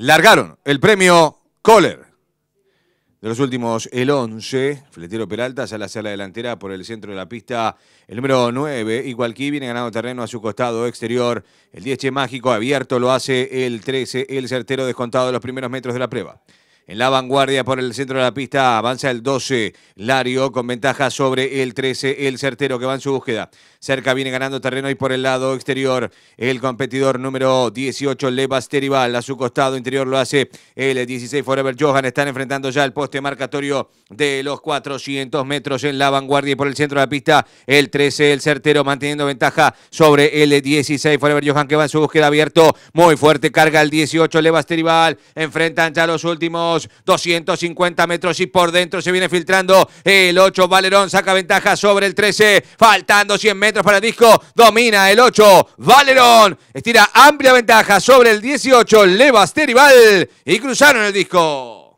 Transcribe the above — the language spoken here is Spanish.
largaron el premio Kohler. De los últimos, el 11, Fletero Peralta sale hacia la delantera por el centro de la pista, el número 9, Igualquí viene ganando terreno a su costado exterior, el 10 Mágico abierto lo hace el 13, el certero descontado de los primeros metros de la prueba. En la vanguardia por el centro de la pista avanza el 12, Lario con ventaja sobre el 13, el certero que va en su búsqueda. Cerca viene ganando terreno y por el lado exterior el competidor número 18, Levas Terival. A su costado interior lo hace el 16, Forever Johan. Están enfrentando ya el poste marcatorio de los 400 metros en la vanguardia y por el centro de la pista el 13, el certero manteniendo ventaja sobre el 16, Forever Johan que va en su búsqueda abierto. Muy fuerte carga el 18, Levas Terival. Enfrentan ya los últimos. 250 metros y por dentro se viene filtrando el 8. Valerón saca ventaja sobre el 13, faltando 100 metros para el disco, domina el 8. Valerón estira amplia ventaja sobre el 18, Levas Terival y cruzaron el disco.